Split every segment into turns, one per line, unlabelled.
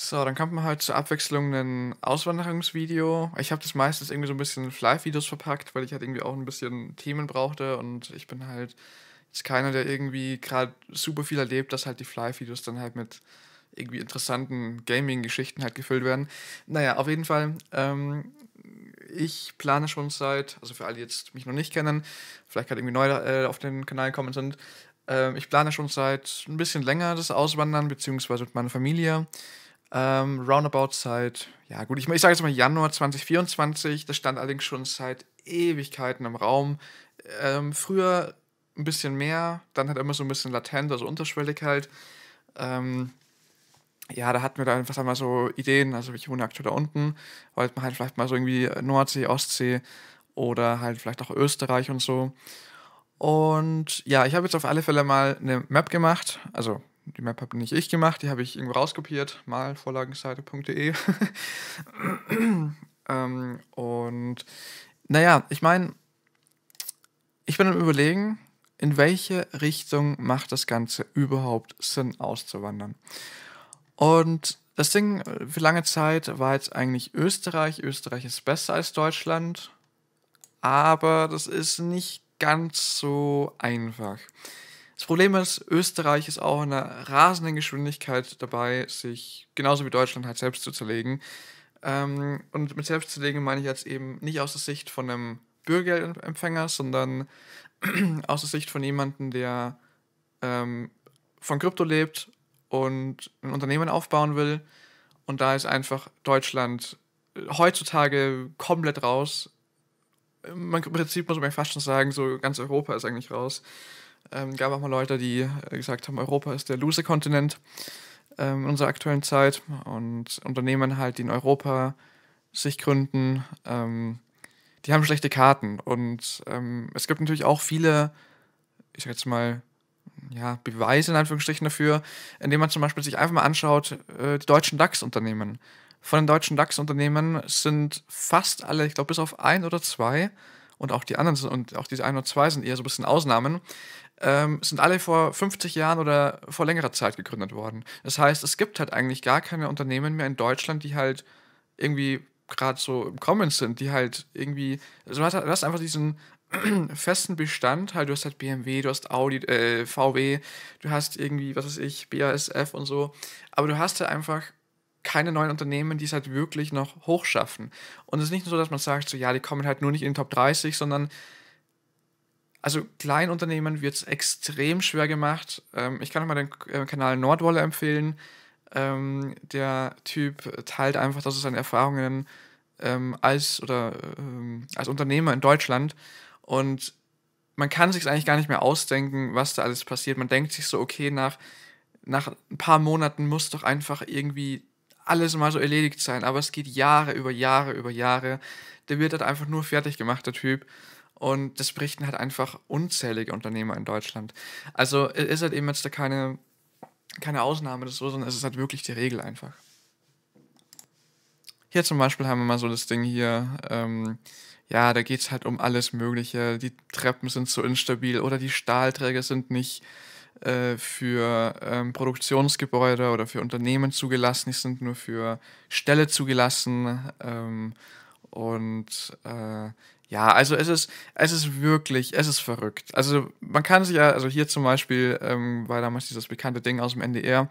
So, dann kommt man halt zur Abwechslung ein Auswanderungsvideo. Ich habe das meistens irgendwie so ein bisschen in Fly-Videos verpackt, weil ich halt irgendwie auch ein bisschen Themen brauchte und ich bin halt jetzt keiner, der irgendwie gerade super viel erlebt, dass halt die Fly-Videos dann halt mit irgendwie interessanten Gaming-Geschichten halt gefüllt werden. Naja, auf jeden Fall, ähm, ich plane schon seit, also für alle, die jetzt mich noch nicht kennen, vielleicht gerade irgendwie neu äh, auf den Kanal gekommen sind, äh, ich plane schon seit ein bisschen länger das Auswandern, beziehungsweise mit meiner Familie. Ähm, roundabout seit, ja gut, ich, ich sage jetzt mal Januar 2024, das stand allerdings schon seit Ewigkeiten im Raum. Ähm, früher ein bisschen mehr, dann halt immer so ein bisschen latent, also unterschwellig halt. Ähm, ja, da hatten wir dann einfach mal so Ideen, also ich wohne aktuell da unten, wollte man halt vielleicht mal so irgendwie Nordsee, Ostsee oder halt vielleicht auch Österreich und so. Und ja, ich habe jetzt auf alle Fälle mal eine Map gemacht, also die Map habe nicht ich gemacht, die habe ich irgendwo rauskopiert, mal vorlagenseite.de. ähm, und naja, ich meine, ich bin am Überlegen, in welche Richtung macht das Ganze überhaupt Sinn auszuwandern. Und das Ding äh, für lange Zeit war jetzt eigentlich Österreich. Österreich ist besser als Deutschland, aber das ist nicht ganz so einfach. Das Problem ist, Österreich ist auch in einer rasenden Geschwindigkeit dabei, sich genauso wie Deutschland halt selbst zu zerlegen. Ähm, und mit selbst zu zerlegen meine ich jetzt eben nicht aus der Sicht von einem Bürgergeldempfänger, sondern aus der Sicht von jemandem, der ähm, von Krypto lebt und ein Unternehmen aufbauen will. Und da ist einfach Deutschland äh, heutzutage komplett raus. Im Prinzip muss man fast schon sagen, so ganz Europa ist eigentlich raus. Ähm, gab auch mal Leute, die äh, gesagt haben, Europa ist der Loser-Kontinent ähm, in unserer aktuellen Zeit und Unternehmen halt, die in Europa sich gründen, ähm, die haben schlechte Karten und ähm, es gibt natürlich auch viele, ich sag jetzt mal, ja, Beweise in Anführungsstrichen dafür, indem man zum Beispiel sich einfach mal anschaut, äh, die deutschen DAX-Unternehmen. Von den deutschen DAX-Unternehmen sind fast alle, ich glaube, bis auf ein oder zwei, und auch die anderen und auch diese ein oder zwei sind eher so ein bisschen Ausnahmen, ähm, sind alle vor 50 Jahren oder vor längerer Zeit gegründet worden. Das heißt, es gibt halt eigentlich gar keine Unternehmen mehr in Deutschland, die halt irgendwie gerade so im Kommen sind, die halt irgendwie, also du hast einfach diesen festen Bestand, halt du hast halt BMW, du hast Audi, äh, VW, du hast irgendwie, was weiß ich, BASF und so, aber du hast halt einfach keine neuen Unternehmen, die es halt wirklich noch hochschaffen. Und es ist nicht nur so, dass man sagt, so ja, die kommen halt nur nicht in den Top 30, sondern also Kleinunternehmen wird es extrem schwer gemacht. Ähm, ich kann auch mal den äh, Kanal Nordwolle empfehlen. Ähm, der Typ teilt einfach, dass er seine Erfahrungen ähm, als oder ähm, als Unternehmer in Deutschland und man kann sich eigentlich gar nicht mehr ausdenken, was da alles passiert. Man denkt sich so, okay, nach, nach ein paar Monaten muss doch einfach irgendwie alles mal so erledigt sein. Aber es geht Jahre über Jahre über Jahre. Der wird halt einfach nur fertig gemacht, der Typ. Und das berichten halt einfach unzählige Unternehmer in Deutschland. Also ist halt eben jetzt da keine, keine Ausnahme das so, sondern es ist halt wirklich die Regel einfach. Hier zum Beispiel haben wir mal so das Ding hier, ähm, ja, da geht es halt um alles Mögliche. Die Treppen sind zu instabil oder die Stahlträger sind nicht äh, für ähm, Produktionsgebäude oder für Unternehmen zugelassen, die sind nur für Ställe zugelassen. Ähm, und äh, ja, also es ist, es ist wirklich, es ist verrückt. Also man kann sich ja, also hier zum Beispiel ähm, war damals dieses bekannte Ding aus dem NDR,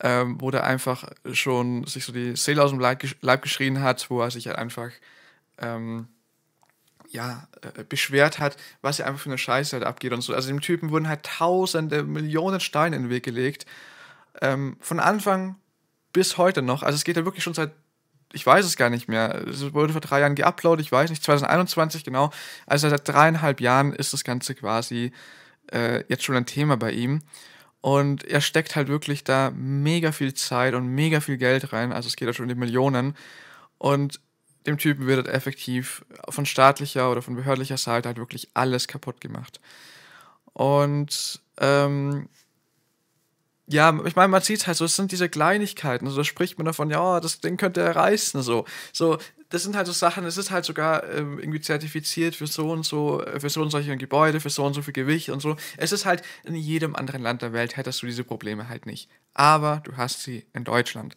ähm, wo der einfach schon sich so die Seele aus dem Leib, Leib geschrien hat, wo er sich halt einfach ähm, ja, äh, beschwert hat, was er einfach für eine Scheiße halt abgeht und so. Also dem Typen wurden halt tausende, Millionen Steine in den Weg gelegt. Ähm, von Anfang bis heute noch. Also es geht ja wirklich schon seit ich weiß es gar nicht mehr. Es wurde vor drei Jahren geuploadet, ich weiß nicht, 2021 genau. Also seit dreieinhalb Jahren ist das Ganze quasi äh, jetzt schon ein Thema bei ihm. Und er steckt halt wirklich da mega viel Zeit und mega viel Geld rein. Also es geht ja halt schon in die Millionen. Und dem Typen wird halt effektiv von staatlicher oder von behördlicher Seite halt wirklich alles kaputt gemacht. Und ähm, ja, ich meine, man sieht halt so, es sind diese Kleinigkeiten. Also da spricht man davon, ja, das Ding könnte er reißen. So. so, das sind halt so Sachen, es ist halt sogar ähm, irgendwie zertifiziert für so und so, äh, für so und solche Gebäude, für so und so viel Gewicht und so. Es ist halt, in jedem anderen Land der Welt hättest du diese Probleme halt nicht. Aber du hast sie in Deutschland.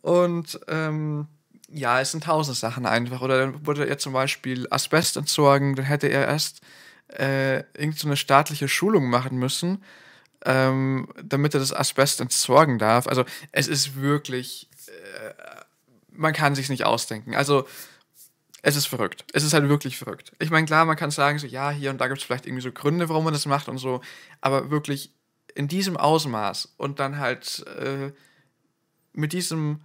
Und ähm, ja, es sind tausend Sachen einfach. Oder dann wurde er zum Beispiel Asbest entsorgen, dann hätte er erst äh, irgendeine so staatliche Schulung machen müssen ähm, damit er das Asbest entsorgen darf. Also es ist wirklich, äh, man kann sich nicht ausdenken. Also es ist verrückt. Es ist halt wirklich verrückt. Ich meine, klar, man kann sagen, so ja, hier und da gibt es vielleicht irgendwie so Gründe, warum man das macht und so, aber wirklich in diesem Ausmaß und dann halt äh, mit diesem,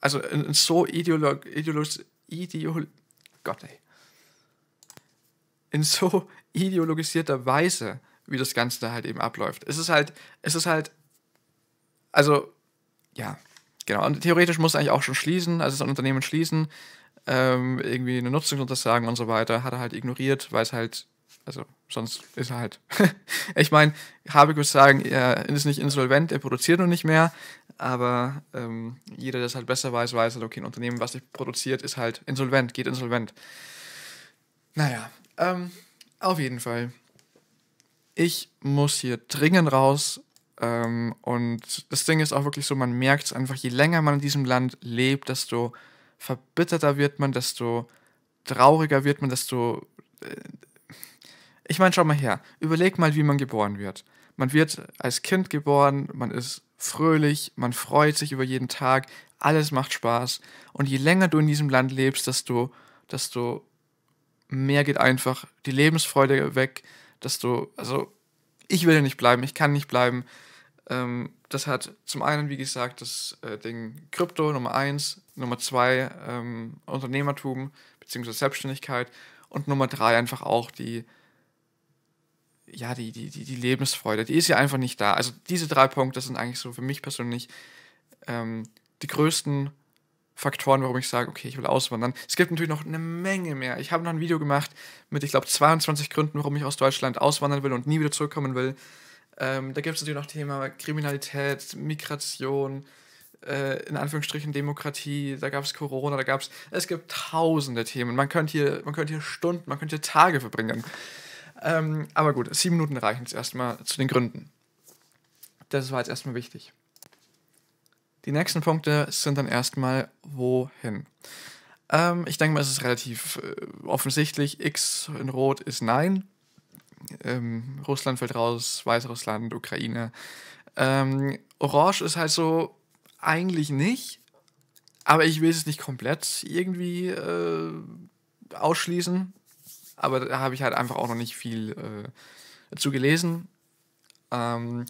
also in, in so ideolog, ideolog, ideolo, Gott, ey. in so ideologisierter Weise wie das Ganze da halt eben abläuft. Es ist halt, es ist halt, also, ja, genau. Und theoretisch muss er eigentlich auch schon schließen, also das Unternehmen schließen, ähm, irgendwie eine Nutzungsuntersagen und so weiter, hat er halt ignoriert, weil es halt, also sonst ist er halt. ich meine, Habeck würde sagen, er ist nicht insolvent, er produziert noch nicht mehr, aber ähm, jeder, der es halt besser weiß, weiß halt, okay, ein Unternehmen, was nicht produziert, ist halt insolvent, geht insolvent. Naja, ähm, auf jeden Fall ich muss hier dringend raus. Ähm, und das Ding ist auch wirklich so, man merkt es einfach, je länger man in diesem Land lebt, desto verbitterter wird man, desto trauriger wird man, desto... Äh, ich meine, schau mal her, überleg mal, wie man geboren wird. Man wird als Kind geboren, man ist fröhlich, man freut sich über jeden Tag, alles macht Spaß. Und je länger du in diesem Land lebst, desto, desto mehr geht einfach die Lebensfreude weg, dass du, also ich will hier nicht bleiben, ich kann nicht bleiben. Ähm, das hat zum einen, wie gesagt, das äh, Ding Krypto Nummer eins, Nummer zwei ähm, Unternehmertum bzw. Selbstständigkeit und Nummer drei einfach auch die, ja, die, die, die, die Lebensfreude, die ist ja einfach nicht da. Also diese drei Punkte sind eigentlich so für mich persönlich ähm, die größten Faktoren, warum ich sage, okay, ich will auswandern. Es gibt natürlich noch eine Menge mehr. Ich habe noch ein Video gemacht mit, ich glaube, 22 Gründen, warum ich aus Deutschland auswandern will und nie wieder zurückkommen will. Ähm, da gibt es natürlich noch Thema Kriminalität, Migration, äh, in Anführungsstrichen Demokratie, da gab es Corona, da gab es, es gibt tausende Themen. Man könnte hier, man könnte hier Stunden, man könnte hier Tage verbringen. Ähm, aber gut, sieben Minuten reichen jetzt erstmal zu den Gründen. Das war jetzt erstmal wichtig. Die nächsten Punkte sind dann erstmal wohin. Ähm, ich denke mal, es ist relativ äh, offensichtlich. X in Rot ist Nein. Ähm, Russland fällt raus, Weißrussland, Ukraine. Ähm, Orange ist halt so eigentlich nicht, aber ich will es nicht komplett irgendwie äh, ausschließen. Aber da habe ich halt einfach auch noch nicht viel äh, dazu gelesen. Ähm,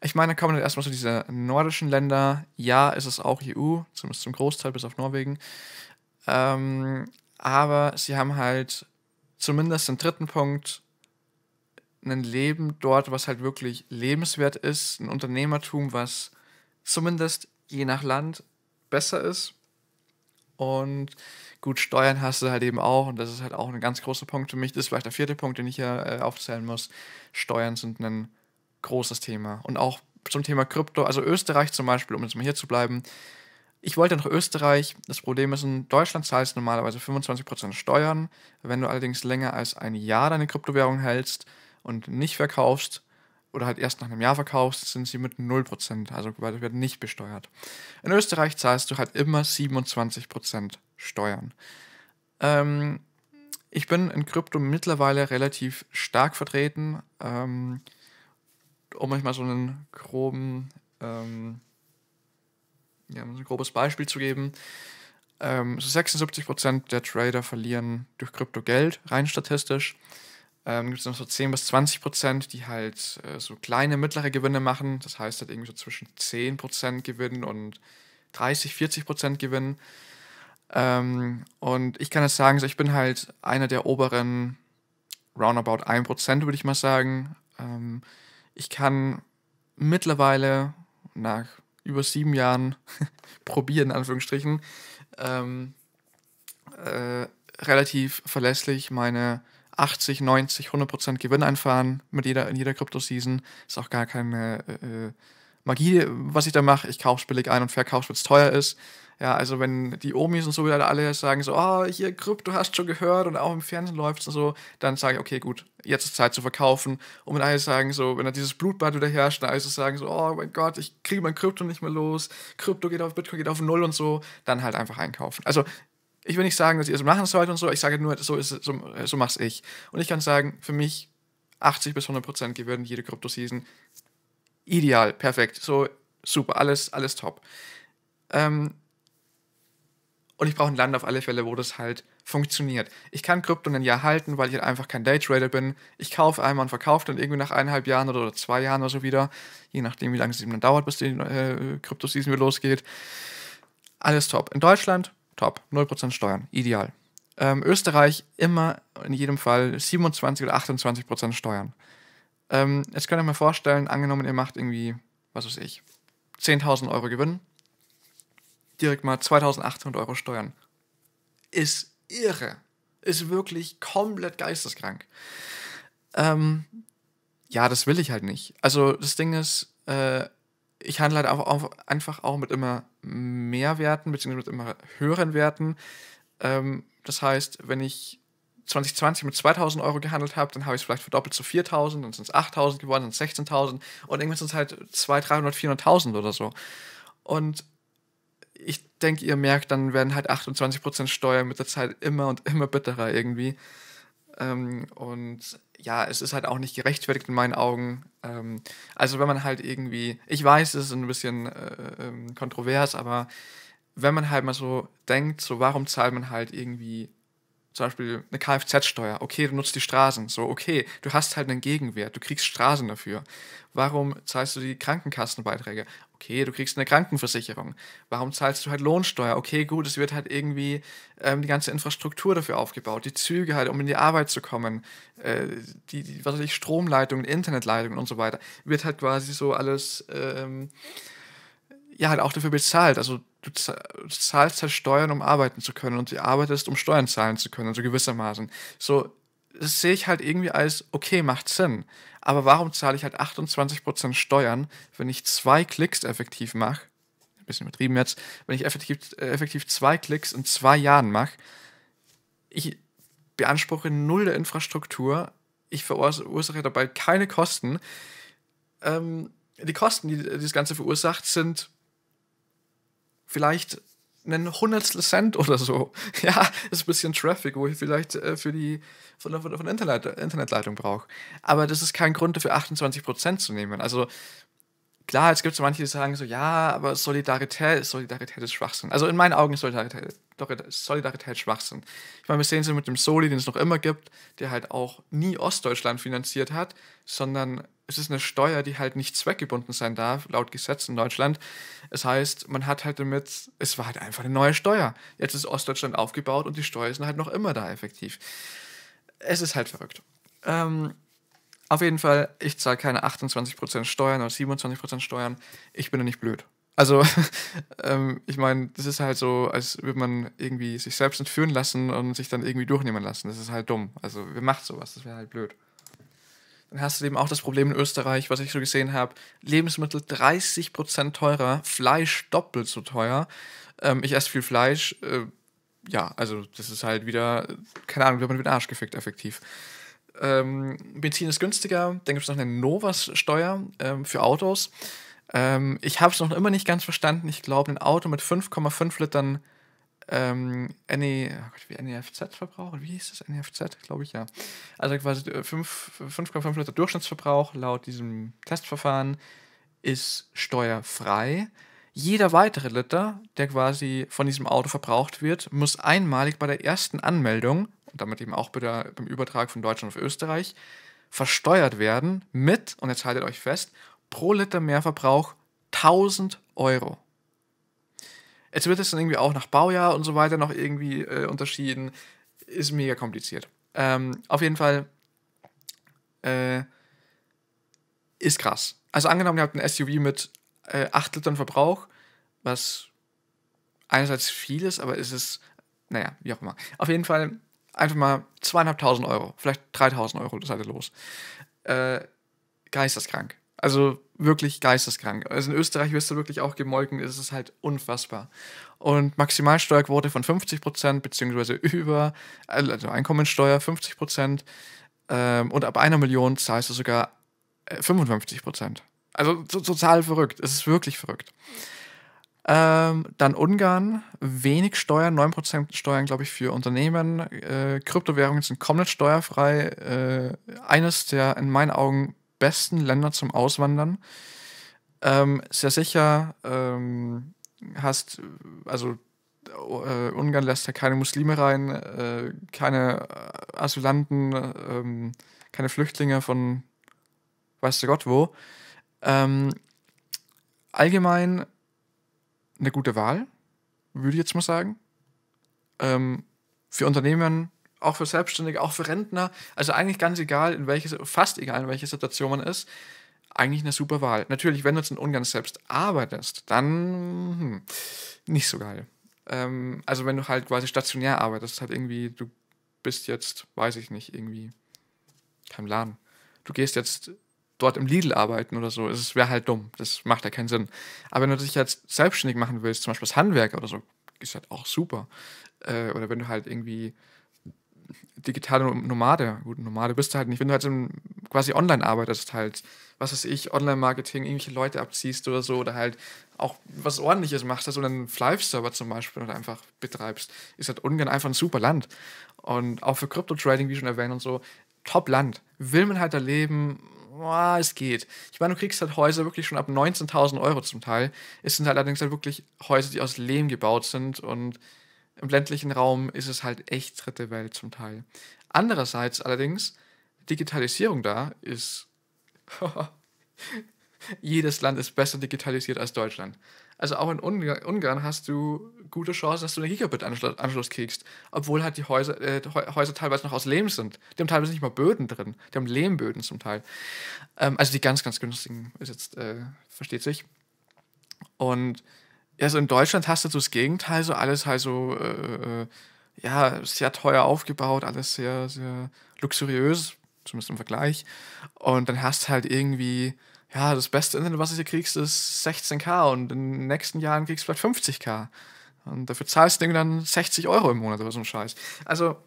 ich meine, kommen kann dann erstmal so diese nordischen Länder, ja, ist es auch EU, zumindest zum Großteil, bis auf Norwegen. Ähm, aber sie haben halt zumindest den dritten Punkt, ein Leben dort, was halt wirklich lebenswert ist, ein Unternehmertum, was zumindest je nach Land besser ist. Und gut, Steuern hast du halt eben auch. Und das ist halt auch ein ganz großer Punkt für mich. Das ist vielleicht der vierte Punkt, den ich hier äh, aufzählen muss. Steuern sind ein großes Thema. Und auch zum Thema Krypto, also Österreich zum Beispiel, um jetzt mal hier zu bleiben. Ich wollte nach Österreich. Das Problem ist, in Deutschland zahlst du normalerweise 25% Steuern. Wenn du allerdings länger als ein Jahr deine Kryptowährung hältst und nicht verkaufst oder halt erst nach einem Jahr verkaufst, sind sie mit 0%, also weil werden nicht besteuert. In Österreich zahlst du halt immer 27% Steuern. Ähm, ich bin in Krypto mittlerweile relativ stark vertreten. Ähm, um euch mal so einen groben, ähm, ja, ein grobes Beispiel zu geben. Ähm, so 76% der Trader verlieren durch Krypto Geld, rein statistisch. Ähm, gibt es noch so 10 bis 20 Prozent, die halt äh, so kleine, mittlere Gewinne machen. Das heißt halt irgendwie so zwischen 10 Prozent Gewinn und 30, 40 Prozent Gewinn. Ähm, und ich kann jetzt sagen, so ich bin halt einer der oberen roundabout 1 Prozent, würde ich mal sagen. Ähm, ich kann mittlerweile nach über sieben Jahren probieren, in Anführungsstrichen, ähm, äh, relativ verlässlich meine 80, 90, 100 Prozent Gewinn einfahren mit jeder, in jeder Krypto-Season. Ist auch gar keine äh, äh Magie, was ich da mache. Ich kaufe billig ein und verkaufe, wenn es teuer ist. Ja, also wenn die Omis und so wieder alle sagen so, oh, hier Krypto hast du schon gehört und auch im Fernsehen läuft und so, dann sage ich, okay, gut, jetzt ist Zeit zu verkaufen. Und wenn alle sagen so, wenn da dieses Blutbad wieder herrscht, und alle so sagen so, oh mein Gott, ich kriege mein Krypto nicht mehr los, Krypto geht auf Bitcoin geht auf Null und so, dann halt einfach einkaufen. Also ich will nicht sagen, dass ihr es machen sollt und so, ich sage nur, so ist es, so, so mach's ich. Und ich kann sagen, für mich 80 bis 100 Prozent gewinnen jede Krypto-Season. Ideal, perfekt, so super, alles, alles top. Ähm, und ich brauche ein Land auf alle Fälle, wo das halt funktioniert. Ich kann Krypto ein Jahr halten, weil ich halt einfach kein Daytrader bin. Ich kaufe einmal und verkaufe dann irgendwie nach eineinhalb Jahren oder, zwei Jahren oder so wieder. Je nachdem, wie lange es eben dann dauert, bis die äh, Krypto-Season wieder losgeht. Alles top. In Deutschland, top. 0% Steuern. Ideal. Ähm, Österreich immer in jedem Fall 27 oder 28% Steuern. Ähm, jetzt könnt ihr mir vorstellen, angenommen, ihr macht irgendwie, was weiß ich, 10.000 Euro Gewinn direkt mal 2800 Euro Steuern. Ist irre. Ist wirklich komplett geisteskrank. Ähm, ja, das will ich halt nicht. Also das Ding ist, äh, ich handle halt auch, auch, einfach auch mit immer mehr Werten, beziehungsweise mit immer höheren Werten. Ähm, das heißt, wenn ich 2020 mit 2000 Euro gehandelt habe, dann habe ich es vielleicht verdoppelt zu 4000, dann sind es 8000 geworden, dann sind es 16.000 und irgendwann sind es halt 200, 300, 400.000 oder so. Und ich denke, ihr merkt, dann werden halt 28% Steuern mit der Zeit immer und immer bitterer irgendwie. Ähm, und ja, es ist halt auch nicht gerechtfertigt in meinen Augen. Ähm, also wenn man halt irgendwie, ich weiß, es ist ein bisschen äh, ähm, kontrovers, aber wenn man halt mal so denkt, so warum zahlt man halt irgendwie zum Beispiel eine Kfz-Steuer, okay, du nutzt die Straßen, so okay, du hast halt einen Gegenwert, du kriegst Straßen dafür. Warum zahlst du die Krankenkassenbeiträge? Okay, du kriegst eine Krankenversicherung. Warum zahlst du halt Lohnsteuer? Okay, gut, es wird halt irgendwie ähm, die ganze Infrastruktur dafür aufgebaut, die Züge halt, um in die Arbeit zu kommen, äh, die, die, was weiß ich, Stromleitungen, Internetleitungen und so weiter, wird halt quasi so alles ähm, ja, halt auch dafür bezahlt. Also du zahlst halt Steuern, um arbeiten zu können und du arbeitest, um Steuern zahlen zu können, also gewissermaßen. So, das sehe ich halt irgendwie als, okay, macht Sinn. Aber warum zahle ich halt 28% Steuern, wenn ich zwei Klicks effektiv mache? bisschen übertrieben jetzt. Wenn ich effektiv, äh, effektiv zwei Klicks in zwei Jahren mache, ich beanspruche null der Infrastruktur, ich verursache dabei keine Kosten. Ähm, die Kosten, die das Ganze verursacht, sind vielleicht einen Hundertstel Cent oder so. Ja, ist ein bisschen Traffic, wo ich vielleicht äh, für die von der, Internet, Internetleitung brauche. Aber das ist kein Grund dafür, 28% zu nehmen. Also klar, es gibt so manche, die sagen so, ja, aber Solidarität, Solidarität ist Schwachsinn. Also in meinen Augen ist Solidarität, Solidarität Schwachsinn. Ich meine, wir sehen es mit dem Soli, den es noch immer gibt, der halt auch nie Ostdeutschland finanziert hat, sondern es ist eine Steuer, die halt nicht zweckgebunden sein darf, laut Gesetz in Deutschland. Es das heißt, man hat halt damit, es war halt einfach eine neue Steuer. Jetzt ist Ostdeutschland aufgebaut und die Steuern sind halt noch immer da effektiv. Es ist halt verrückt. Ähm, auf jeden Fall, ich zahle keine 28% Steuern oder 27% Steuern. Ich bin ja nicht blöd. Also, ähm, ich meine, das ist halt so, als würde man irgendwie sich selbst entführen lassen und sich dann irgendwie durchnehmen lassen. Das ist halt dumm. Also, wer macht sowas? Das wäre halt blöd. Dann hast du eben auch das Problem in Österreich, was ich so gesehen habe: Lebensmittel 30% teurer, Fleisch doppelt so teuer. Ähm, ich esse viel Fleisch. Äh, ja, also, das ist halt wieder, keine Ahnung, wird man mit Arsch gefickt, effektiv. Ähm, Benzin ist günstiger. Dann gibt es noch eine Novas-Steuer ähm, für Autos. Ähm, ich habe es noch immer nicht ganz verstanden. Ich glaube, ein Auto mit 5,5 Litern ähm, NE, oh Gott, wie NEFZ-Verbrauch, wie hieß das? NEFZ, glaube ich, ja. Also quasi 5,5 äh, Liter Durchschnittsverbrauch laut diesem Testverfahren ist steuerfrei. Jeder weitere Liter, der quasi von diesem Auto verbraucht wird, muss einmalig bei der ersten Anmeldung, und damit eben auch bei der, beim Übertrag von Deutschland auf Österreich, versteuert werden mit, und jetzt haltet euch fest, pro Liter Mehrverbrauch 1000 Euro. Jetzt wird es dann irgendwie auch nach Baujahr und so weiter noch irgendwie äh, unterschieden. Ist mega kompliziert. Ähm, auf jeden Fall äh, ist krass. Also angenommen, ihr habt ein SUV mit äh, 8 Litern Verbrauch, was einerseits viel ist, aber ist es, naja, wie auch immer. Auf jeden Fall einfach mal 2.500 Euro, vielleicht 3000 Euro, das seid ihr los. Äh, geisteskrank. Also wirklich geisteskrank. Also in Österreich wirst du wirklich auch gemolken, es ist halt unfassbar. Und Maximalsteuerquote von 50 Prozent, beziehungsweise über, also Einkommensteuer 50 Prozent. Ähm, und ab einer Million zahlst du sogar 55 äh, Prozent. Also so, total verrückt. Es ist wirklich verrückt. Ähm, dann Ungarn, wenig Steuern, 9% Steuern, glaube ich, für Unternehmen. Äh, Kryptowährungen sind komplett steuerfrei. Äh, eines der in meinen Augen besten Länder zum Auswandern. Ähm, sehr sicher ähm, hast, also äh, Ungarn lässt ja keine Muslime rein, äh, keine äh, Asylanten, äh, keine Flüchtlinge von weiß der Gott wo. Ähm, allgemein eine gute Wahl, würde ich jetzt mal sagen. Ähm, für Unternehmen auch für Selbstständige, auch für Rentner. Also eigentlich ganz egal, in welches, fast egal, in welcher Situation man ist, eigentlich eine super Wahl. Natürlich, wenn du jetzt in Ungarn selbst arbeitest, dann hm, nicht so geil. Ähm, also wenn du halt quasi stationär arbeitest, halt irgendwie, du bist jetzt, weiß ich nicht, irgendwie kein Laden. Du gehst jetzt dort im Lidl arbeiten oder so. Es wäre halt dumm. Das macht ja keinen Sinn. Aber wenn du dich jetzt selbstständig machen willst, zum Beispiel als Handwerker oder so, ist halt auch super. Äh, oder wenn du halt irgendwie digitale Nomade. Gut, Nomade bist du halt nicht. Wenn du halt quasi online arbeitest, halt, was weiß ich, Online-Marketing, irgendwelche Leute abziehst oder so, oder halt auch was Ordentliches machst, du einen Live-Server zum Beispiel oder einfach betreibst, ist halt Ungarn einfach ein super Land. Und auch für Crypto-Trading, wie schon erwähnt und so, Top-Land. Will man halt da leben, oh, es geht. Ich meine, du kriegst halt Häuser wirklich schon ab 19.000 Euro zum Teil. Es sind halt allerdings halt wirklich Häuser, die aus Lehm gebaut sind und im ländlichen Raum ist es halt echt dritte Welt zum Teil. Andererseits allerdings, Digitalisierung da ist. Jedes Land ist besser digitalisiert als Deutschland. Also auch in Ungarn hast du gute Chancen, dass du einen Gigabit-Anschluss kriegst, obwohl halt die Häuser, äh, Häuser teilweise noch aus Lehm sind. Die haben teilweise nicht mal Böden drin, die haben Lehmböden zum Teil. Ähm, also die ganz, ganz günstigen ist jetzt, äh, versteht sich. Und ja, in Deutschland hast du das Gegenteil, so alles halt so, äh, äh, ja, sehr teuer aufgebaut, alles sehr, sehr luxuriös, zumindest im Vergleich. Und dann hast du halt irgendwie, ja, das beste Internet, was du hier kriegst, ist 16K und in den nächsten Jahren kriegst du vielleicht 50K. Und dafür zahlst du dann 60 Euro im Monat oder so ein Scheiß. Also,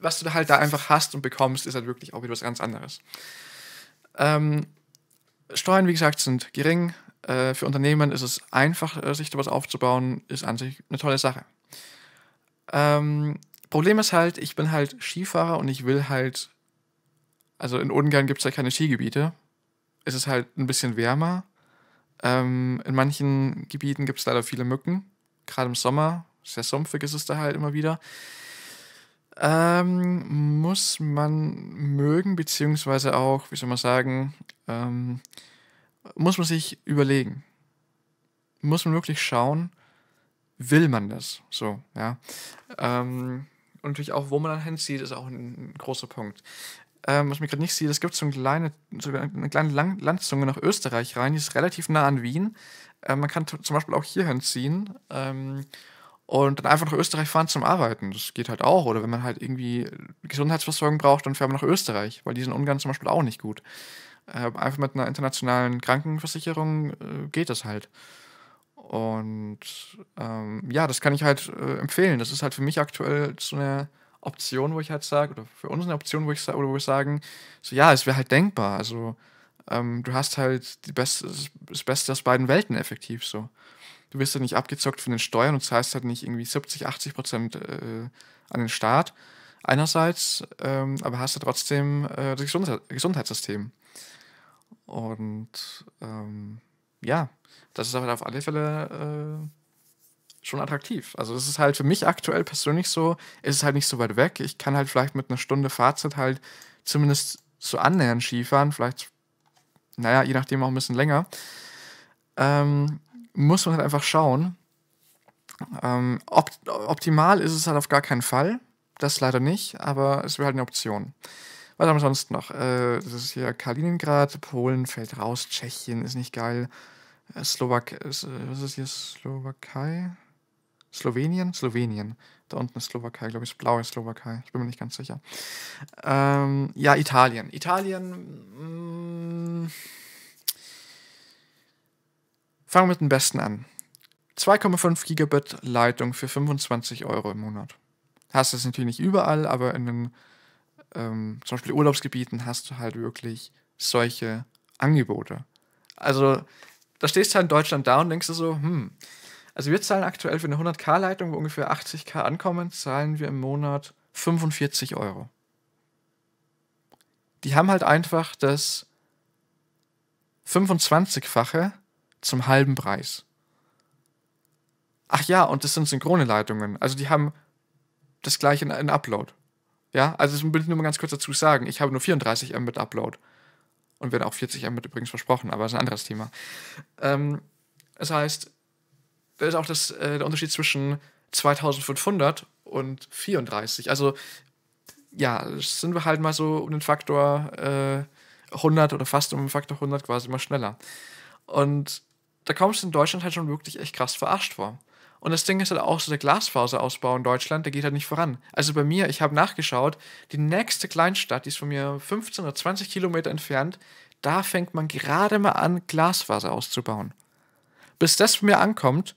was du halt da einfach hast und bekommst, ist halt wirklich auch wieder was ganz anderes. Ähm, Steuern, wie gesagt, sind gering, äh, für Unternehmen ist es einfach, äh, sich sowas aufzubauen, ist an sich eine tolle Sache. Ähm, Problem ist halt, ich bin halt Skifahrer und ich will halt, also in Ungarn gibt es ja keine Skigebiete. Es ist halt ein bisschen wärmer. Ähm, in manchen Gebieten gibt es leider viele Mücken. Gerade im Sommer, sehr sumpfig ist es da halt immer wieder. Ähm, muss man mögen, beziehungsweise auch, wie soll man sagen, ähm, muss man sich überlegen. Muss man wirklich schauen, will man das? So, ja. Ähm, und natürlich auch, wo man dann hinzieht, ist auch ein, ein großer Punkt. Ähm, was mir gerade nicht sieht, es gibt so eine kleine, so eine kleine Lang Landzunge nach Österreich rein, die ist relativ nah an Wien. Ähm, man kann zum Beispiel auch hier hinziehen ähm, und dann einfach nach Österreich fahren zum Arbeiten. Das geht halt auch. Oder wenn man halt irgendwie Gesundheitsversorgung braucht, dann fährt man nach Österreich, weil die sind in Ungarn zum Beispiel auch nicht gut einfach mit einer internationalen Krankenversicherung äh, geht das halt. Und ähm, ja, das kann ich halt äh, empfehlen. Das ist halt für mich aktuell so eine Option, wo ich halt sage, oder für uns eine Option, wo ich, oder wo ich sagen, so ja, es wäre halt denkbar. Also ähm, du hast halt die Best das Beste aus beiden Welten effektiv so. Du wirst ja nicht abgezockt von den Steuern und zahlst halt nicht irgendwie 70, 80 Prozent äh, an den Staat einerseits, ähm, aber hast du trotzdem äh, das Gesundheits Gesundheitssystem. Und ähm, ja, das ist aber halt auf alle Fälle äh, schon attraktiv. Also das ist halt für mich aktuell persönlich so, es ist halt nicht so weit weg. Ich kann halt vielleicht mit einer Stunde Fahrzeit halt zumindest so annähernd Skifahren, vielleicht, naja, je nachdem auch ein bisschen länger. Ähm, muss man halt einfach schauen. Ähm, op optimal ist es halt auf gar keinen Fall. Das leider nicht, aber es wäre halt eine Option. Was haben wir sonst noch? Äh, das ist hier Kaliningrad, Polen fällt raus, Tschechien ist nicht geil. Äh, Slowak, äh, was ist hier? Slowakei? Slowenien? Slowenien. Da unten ist Slowakei, glaube ich. Blaue Slowakei. Ich bin mir nicht ganz sicher. Ähm, ja, Italien. Italien. Mh, mm. fangen wir mit dem besten an. 2,5 Gigabit Leitung für 25 Euro im Monat. Hast du das natürlich nicht überall, aber in den ähm, zum Beispiel Urlaubsgebieten hast du halt wirklich solche Angebote. Also da stehst du halt in Deutschland da und denkst du so, hm, also wir zahlen aktuell für eine 100k-Leitung, wo ungefähr 80k ankommen, zahlen wir im Monat 45 Euro. Die haben halt einfach das 25-fache zum halben Preis. Ach ja, und das sind synchrone Leitungen. Also die haben das gleiche in Upload. Ja, also das will ich nur mal ganz kurz dazu sagen. Ich habe nur 34 Mbit Upload. Und werde auch 40 Mbit übrigens versprochen, aber das ist ein anderes Thema. Ähm, das heißt, da ist auch das, äh, der Unterschied zwischen 2500 und 34. Also, ja, sind wir halt mal so um den Faktor äh, 100 oder fast um den Faktor 100 quasi mal schneller. Und da kommst du in Deutschland halt schon wirklich echt krass verarscht vor. Und das Ding ist halt auch so der Glasfaserausbau in Deutschland, der geht halt nicht voran. Also bei mir, ich habe nachgeschaut, die nächste Kleinstadt, die ist von mir 15 oder 20 Kilometer entfernt, da fängt man gerade mal an, Glasfaser auszubauen. Bis das von mir ankommt,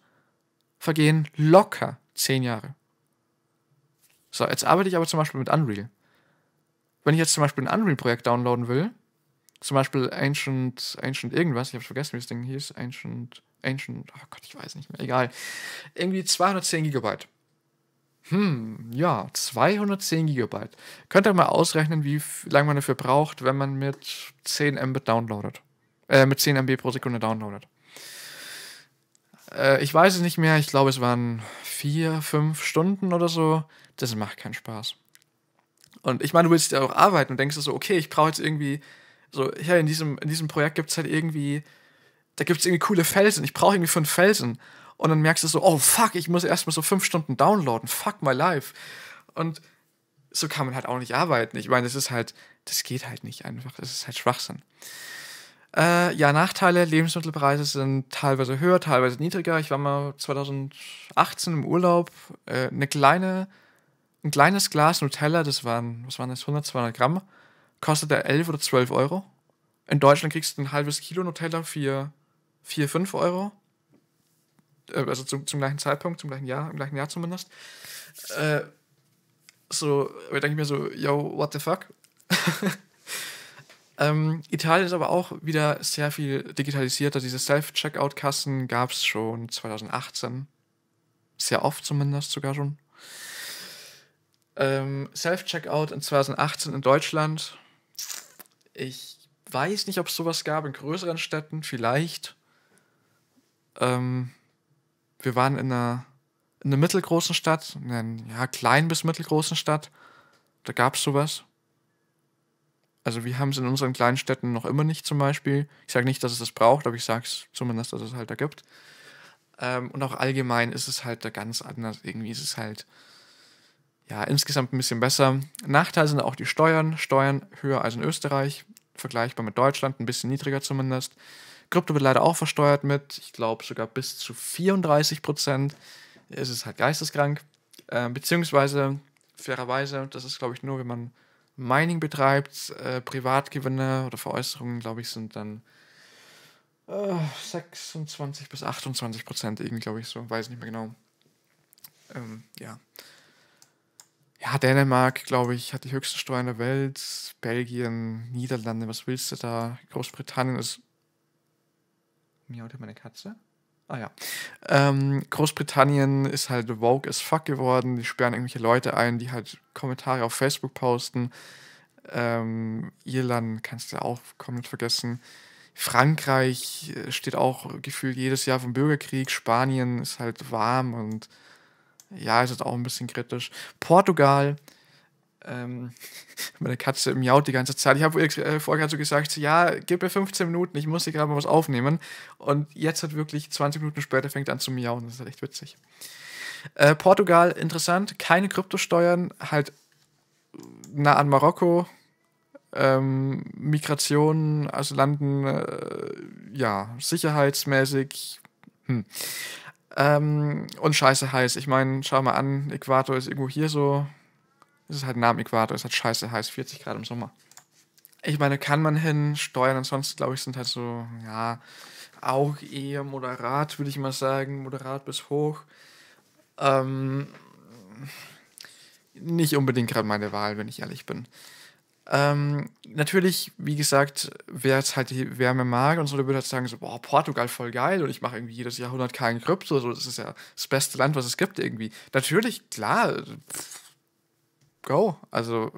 vergehen locker 10 Jahre. So, jetzt arbeite ich aber zum Beispiel mit Unreal. Wenn ich jetzt zum Beispiel ein Unreal-Projekt downloaden will, zum Beispiel Ancient, Ancient irgendwas, ich habe vergessen, wie das Ding hieß, Ancient, Ancient, oh Gott, ich weiß nicht mehr, egal. Irgendwie 210 Gigabyte. Hm, ja, 210 Gigabyte. Könnt ihr mal ausrechnen, wie lange man dafür braucht, wenn man mit 10 Mbit downloadet. Äh, mit 10 MB pro Sekunde downloadet. Äh, ich weiß es nicht mehr, ich glaube, es waren 4, 5 Stunden oder so. Das macht keinen Spaß. Und ich meine, du willst ja auch arbeiten und denkst so, okay, ich brauche jetzt irgendwie so, hier in diesem, in diesem Projekt gibt es halt irgendwie, da gibt es irgendwie coole Felsen. Ich brauche irgendwie fünf Felsen. Und dann merkst du so, oh fuck, ich muss erstmal so fünf Stunden downloaden. Fuck my life. Und so kann man halt auch nicht arbeiten. Ich meine, das ist halt, das geht halt nicht einfach. Das ist halt Schwachsinn. Äh, ja, Nachteile, Lebensmittelpreise sind teilweise höher, teilweise niedriger. Ich war mal 2018 im Urlaub, äh, eine kleine, ein kleines Glas Nutella, das waren, was waren das, 100, 200 Gramm, kostet er 11 oder 12 Euro. In Deutschland kriegst du ein halbes Kilo Nutella für 4, 5 Euro. Äh, also zum, zum gleichen Zeitpunkt, zum gleichen Jahr, im gleichen Jahr zumindest. Äh, so, da denke ich mir so, yo, what the fuck? ähm, Italien ist aber auch wieder sehr viel digitalisierter. Diese Self-Checkout-Kassen gab es schon 2018. Sehr oft zumindest sogar schon. Ähm, Self-Checkout in 2018 in Deutschland ich weiß nicht, ob es sowas gab in größeren Städten, vielleicht. Ähm, wir waren in einer, in einer mittelgroßen Stadt, in einer ja, kleinen bis mittelgroßen Stadt. Da gab es sowas. Also wir haben es in unseren kleinen Städten noch immer nicht zum Beispiel. Ich sage nicht, dass es das braucht, aber ich sage es zumindest, dass es halt da gibt. Ähm, und auch allgemein ist es halt da ganz anders. Irgendwie ist es halt ja, insgesamt ein bisschen besser. Nachteil sind auch die Steuern. Steuern höher als in Österreich, vergleichbar mit Deutschland, ein bisschen niedriger zumindest. Krypto wird leider auch versteuert mit, ich glaube sogar bis zu 34 Prozent. Es ist halt geisteskrank. Äh, beziehungsweise, fairerweise, das ist glaube ich nur, wenn man Mining betreibt. Äh, Privatgewinne oder Veräußerungen, glaube ich, sind dann äh, 26 bis 28 Prozent, irgendwie, glaube ich, so. Weiß nicht mehr genau. Ähm, ja ja, Dänemark, glaube ich, hat die höchste Steuern der Welt. Belgien, Niederlande, was willst du da? Großbritannien ist. Miaute meine Katze? Ah ja. Ähm, Großbritannien ist halt woke as fuck geworden. Die sperren irgendwelche Leute ein, die halt Kommentare auf Facebook posten. Ähm, Irland kannst du auch komplett vergessen. Frankreich äh, steht auch gefühlt jedes Jahr vom Bürgerkrieg. Spanien ist halt warm und ja, ist jetzt auch ein bisschen kritisch. Portugal, ähm, meine Katze miaut die ganze Zeit. Ich habe äh, vorher so gesagt, ja, gib mir 15 Minuten, ich muss hier gerade mal was aufnehmen. Und jetzt hat wirklich 20 Minuten später fängt an zu miauen. Das ist halt echt witzig. Äh, Portugal, interessant, keine Kryptosteuern, halt nah an Marokko, ähm, Migration, also Landen, äh, ja, sicherheitsmäßig. Hm. Ähm, und scheiße heiß. Ich meine, schau mal an, Äquator ist irgendwo hier so. Es ist halt nah am Äquator, es ist halt scheiße heiß, 40 Grad im Sommer. Ich meine, kann man hin steuern und glaube ich, sind halt so, ja, auch eher moderat, würde ich mal sagen, moderat bis hoch. Ähm, nicht unbedingt gerade meine Wahl, wenn ich ehrlich bin. Ähm, natürlich, wie gesagt, wer es halt die Wärme mag und so, der würde halt sagen, so, boah, Portugal voll geil und ich mache irgendwie jedes Jahr 100 K in Krypto, so, das ist ja das beste Land, was es gibt irgendwie. Natürlich, klar, go, also,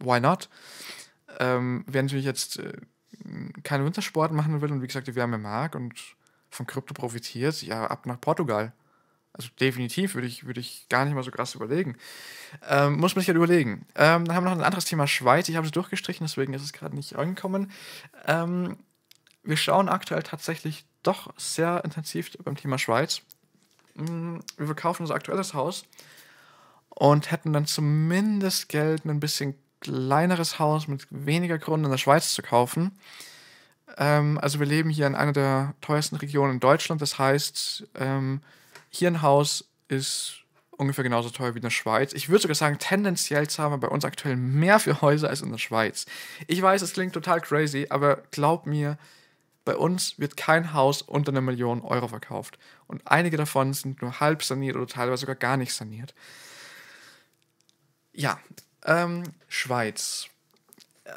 why not? Ähm, wer natürlich jetzt äh, keinen Wintersport machen will und wie gesagt, die Wärme mag und von Krypto profitiert, ja, ab nach Portugal. Also definitiv würde ich, würde ich gar nicht mal so krass überlegen. Ähm, muss man sich halt überlegen. Ähm, dann haben wir noch ein anderes Thema Schweiz. Ich habe es durchgestrichen, deswegen ist es gerade nicht angekommen. Ähm, wir schauen aktuell tatsächlich doch sehr intensiv beim Thema Schweiz. Mm, wir verkaufen unser aktuelles Haus und hätten dann zumindest Geld, ein bisschen kleineres Haus mit weniger Gründen in der Schweiz zu kaufen. Ähm, also wir leben hier in einer der teuersten Regionen in Deutschland. Das heißt, ähm, hier ein Haus ist ungefähr genauso teuer wie in der Schweiz. Ich würde sogar sagen, tendenziell zahlen wir bei uns aktuell mehr für Häuser als in der Schweiz. Ich weiß, es klingt total crazy, aber glaub mir, bei uns wird kein Haus unter einer Million Euro verkauft. Und einige davon sind nur halb saniert oder teilweise sogar gar nicht saniert. Ja, ähm, Schweiz.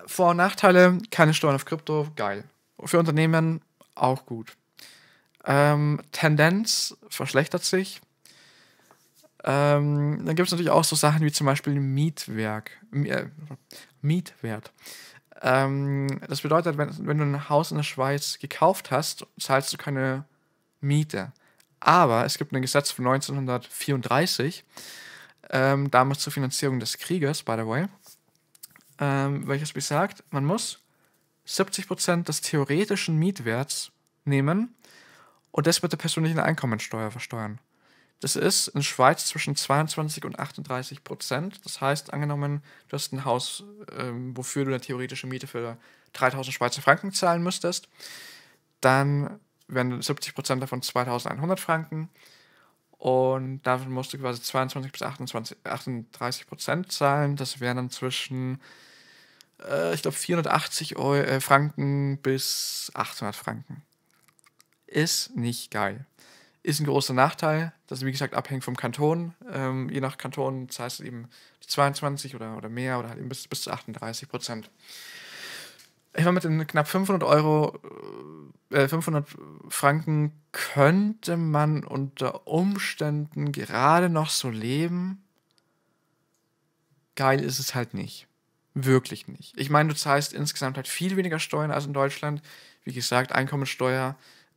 Vor- und Nachteile, keine Steuern auf Krypto, geil. Für Unternehmen auch gut. Ähm, Tendenz verschlechtert sich. Ähm, dann gibt es natürlich auch so Sachen wie zum Beispiel Mietwerk, äh, Mietwert. Ähm, das bedeutet, wenn, wenn du ein Haus in der Schweiz gekauft hast, zahlst du keine Miete. Aber es gibt ein Gesetz von 1934, ähm, damals zur Finanzierung des Krieges, by the way, ähm, welches besagt, man muss 70% des theoretischen Mietwerts nehmen, und das mit der persönlichen Einkommensteuer versteuern. Das ist in der Schweiz zwischen 22 und 38 Prozent. Das heißt, angenommen, du hast ein Haus, ähm, wofür du eine theoretische Miete für 3000 Schweizer Franken zahlen müsstest, dann wären 70 Prozent davon 2100 Franken. Und davon musst du quasi 22 bis 28, 38 Prozent zahlen. Das wären dann zwischen, äh, ich glaube, 480 Euro, äh, Franken bis 800 Franken ist nicht geil. Ist ein großer Nachteil, das wie gesagt abhängt vom Kanton. Ähm, je nach Kanton zahlst du eben 22 oder, oder mehr oder halt bis, bis zu 38 Prozent. Ich meine, mit den knapp 500 Euro, äh, 500 äh, Franken könnte man unter Umständen gerade noch so leben. Geil ist es halt nicht. Wirklich nicht. Ich meine, du zahlst insgesamt halt viel weniger Steuern als in Deutschland. Wie gesagt, Einkommensteuer,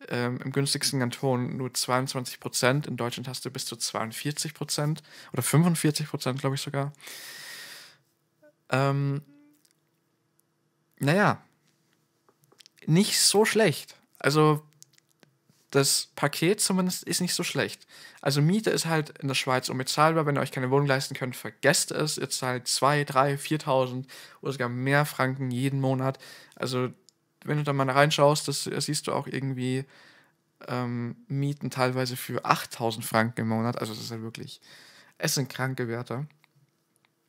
ähm, im günstigsten Kanton nur 22 Prozent. In Deutschland hast du bis zu 42 Prozent oder 45 Prozent, glaube ich sogar. Ähm, naja, nicht so schlecht. Also das Paket zumindest ist nicht so schlecht. Also Miete ist halt in der Schweiz unbezahlbar. Wenn ihr euch keine Wohnung leisten könnt, vergesst es. Ihr zahlt 2, 3, 4.000 oder sogar mehr Franken jeden Monat. Also wenn du da mal reinschaust, das, das siehst du auch irgendwie ähm, Mieten teilweise für 8000 Franken im Monat. Also, das ist ja wirklich, es sind kranke Werte.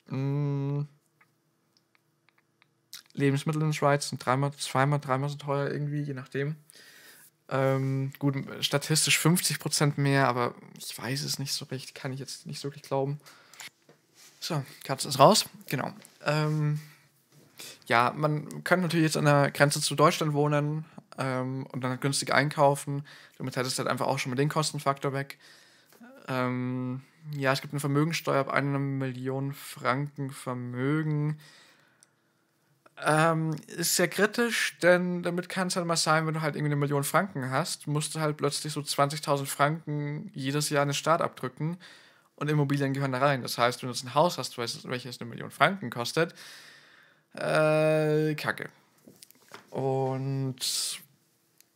Mhm. Lebensmittel in der Schweiz sind dreimal, zweimal, dreimal so teuer irgendwie, je nachdem. Ähm, gut, statistisch 50% mehr, aber ich weiß es nicht so recht, kann ich jetzt nicht so wirklich glauben. So, Katze ist raus, genau. Ähm, ja, man könnte natürlich jetzt an der Grenze zu Deutschland wohnen ähm, und dann halt günstig einkaufen. Damit hättest du halt einfach auch schon mal den Kostenfaktor weg. Ähm, ja, es gibt eine Vermögensteuer ab einer Million Franken Vermögen. Ähm, ist sehr kritisch, denn damit kann es halt mal sein, wenn du halt irgendwie eine Million Franken hast, musst du halt plötzlich so 20.000 Franken jedes Jahr in den Staat abdrücken und Immobilien gehören da rein. Das heißt, wenn du jetzt ein Haus hast, welches eine Million Franken kostet, äh, kacke. Und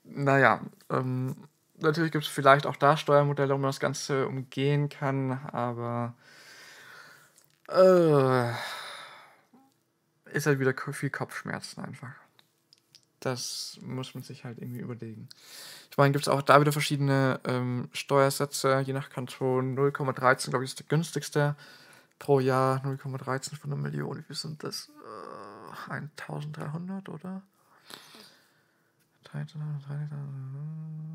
naja, ähm, natürlich gibt es vielleicht auch da Steuermodelle, um das Ganze umgehen kann, aber äh, ist halt wieder viel Kopfschmerzen einfach. Das muss man sich halt irgendwie überlegen. Ich meine, gibt es auch da wieder verschiedene ähm, Steuersätze, je nach Kanton. 0,13, glaube ich, ist der günstigste pro Jahr 0,13 von einer Million. Wie sind das? Äh, 1300 oder?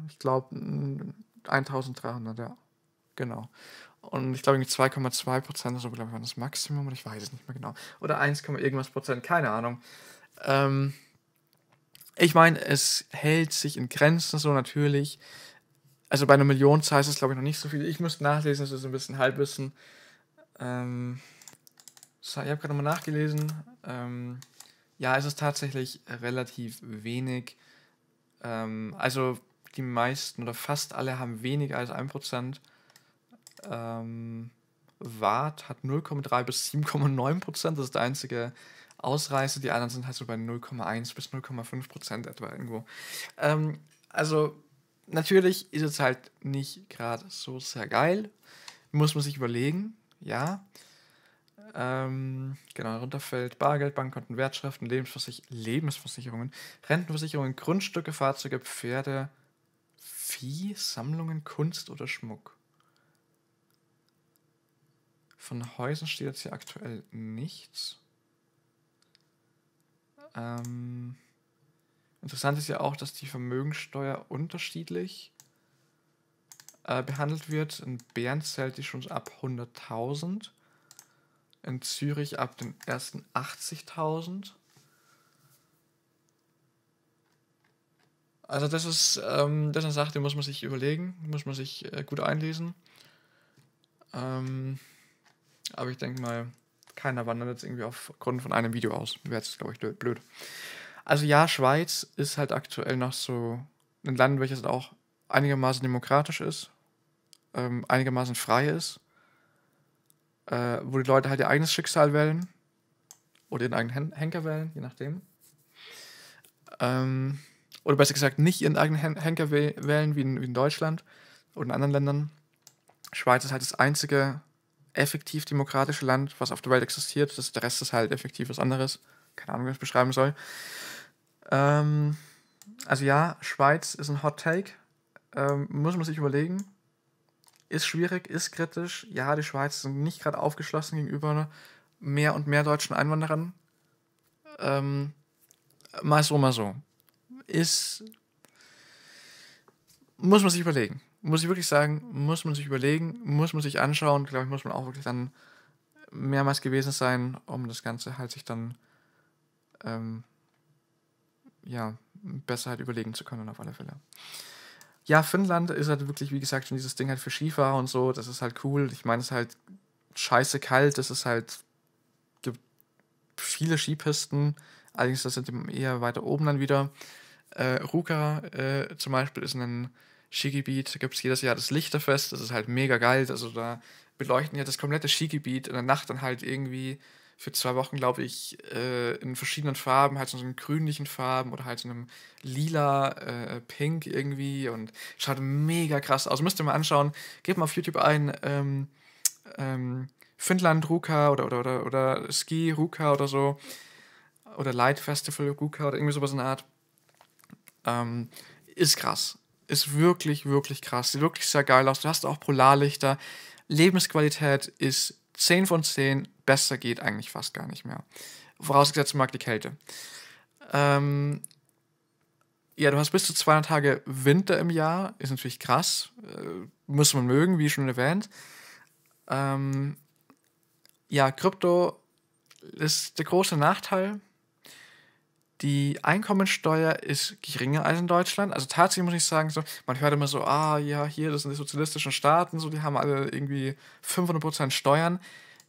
Ich glaube 1300, ja. Genau. Und ich glaube 2,2 Prozent, so glaube ich, war das Maximum, ich weiß es nicht mehr genau. Oder 1, irgendwas Prozent, keine Ahnung. Ähm, ich meine, es hält sich in Grenzen so natürlich. Also bei einer Million heißt es, glaube ich, noch nicht so viel. Ich muss nachlesen, es ist ein bisschen Halbwissen. Ähm, so, ich habe gerade nochmal nachgelesen. Ähm, ja, es ist tatsächlich relativ wenig. Ähm, also die meisten oder fast alle haben weniger als 1%. Ähm, Watt hat 0,3 bis 7,9%. Das ist der einzige Ausreißer. Die anderen sind halt so bei 0,1 bis 0,5% etwa irgendwo. Ähm, also natürlich ist es halt nicht gerade so sehr geil. Muss man sich überlegen ja. Ähm, genau, runterfällt Bargeld, Bankkonten, Wertschriften, Lebensversich Lebensversicherungen, Rentenversicherungen, Grundstücke, Fahrzeuge, Pferde, Vieh, Sammlungen, Kunst oder Schmuck. Von Häusern steht jetzt hier aktuell nichts. Ähm, interessant ist ja auch, dass die Vermögensteuer unterschiedlich ist äh, behandelt wird. In Bern zählt die schon ab 100.000. In Zürich ab den ersten 80.000. Also das ist, ähm, das ist eine Sache, die muss man sich überlegen, muss man sich äh, gut einlesen. Ähm, aber ich denke mal, keiner wandert jetzt irgendwie aufgrund von einem Video aus. Wäre jetzt, glaube ich, blöd. Also ja, Schweiz ist halt aktuell noch so ein Land, welches auch einigermaßen demokratisch ist ähm, einigermaßen frei ist, äh, wo die Leute halt ihr eigenes Schicksal wählen oder ihren eigenen Henker wählen, je nachdem. Ähm, oder besser gesagt, nicht ihren eigenen Henker wählen wie in, wie in Deutschland oder in anderen Ländern. Schweiz ist halt das einzige effektiv demokratische Land, was auf der Welt existiert. Das, der Rest ist halt effektiv was anderes. Keine Ahnung, wie ich es beschreiben soll. Ähm, also ja, Schweiz ist ein Hot Take. Ähm, muss man sich überlegen ist schwierig, ist kritisch. Ja, die Schweiz sind nicht gerade aufgeschlossen gegenüber ne, mehr und mehr deutschen Einwanderern. Ähm, mal so, mal so. Ist. Muss man sich überlegen. Muss ich wirklich sagen, muss man sich überlegen, muss man sich anschauen. Glaube ich, muss man auch wirklich dann mehrmals gewesen sein, um das Ganze halt sich dann ähm, ja, besser halt überlegen zu können, auf alle Fälle ja, Finnland ist halt wirklich, wie gesagt, schon dieses Ding halt für Skifahrer und so, das ist halt cool. Ich meine, es ist halt scheiße kalt, es ist halt, gibt viele Skipisten, allerdings das sind eher weiter oben dann wieder. Äh, Ruka äh, zum Beispiel ist ein Skigebiet, da gibt es jedes Jahr das Lichterfest, das ist halt mega geil, also da beleuchten ja halt das komplette Skigebiet in der Nacht dann halt irgendwie für zwei Wochen, glaube ich, äh, in verschiedenen Farben, halt so einem grünlichen Farben oder halt so einem lila, äh, pink irgendwie und schaut mega krass aus. Müsst ihr mal anschauen. Gebt mal auf YouTube ein ähm, ähm, Finnland Ruka oder, oder, oder, oder Ski Ruka oder so oder Light Festival Ruka oder irgendwie sowas in der Art. Ähm, ist krass. Ist wirklich, wirklich krass. Sieht wirklich sehr geil aus. Du hast auch Polarlichter. Lebensqualität ist 10 von 10, besser geht eigentlich fast gar nicht mehr. Vorausgesetzt, man mag die Kälte. Ähm, ja, du hast bis zu 200 Tage Winter im Jahr, ist natürlich krass, äh, muss man mögen, wie schon erwähnt. Ähm, ja, Krypto ist der große Nachteil die Einkommensteuer ist geringer als in Deutschland. Also tatsächlich muss ich sagen, so, man hört immer so, ah ja, hier, das sind die sozialistischen Staaten, so, die haben alle irgendwie 500% Steuern.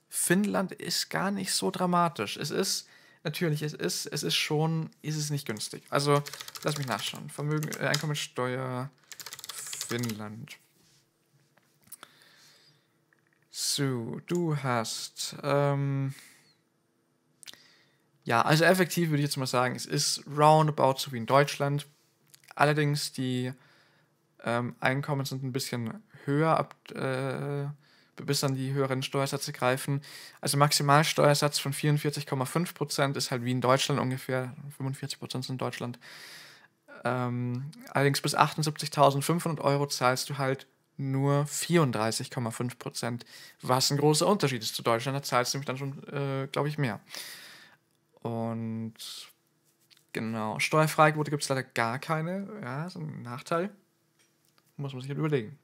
Finnland ist gar nicht so dramatisch. Es ist, natürlich, es ist, es ist schon, ist es nicht günstig. Also, lass mich nachschauen. Vermögen, äh, Einkommensteuer Finnland. So, du hast, ähm, ja, also effektiv würde ich jetzt mal sagen, es ist roundabout so wie in Deutschland. Allerdings die ähm, Einkommen sind ein bisschen höher, ab, äh, bis dann die höheren Steuersätze greifen. Also Maximalsteuersatz von 44,5% ist halt wie in Deutschland ungefähr, 45% sind in Deutschland. Ähm, allerdings bis 78.500 Euro zahlst du halt nur 34,5%, was ein großer Unterschied ist zu Deutschland. Da zahlst du nämlich dann schon, äh, glaube ich, mehr. Und genau, Steuerfreiquote gibt es leider gar keine. Ja, ist ein Nachteil. Muss man sich halt überlegen.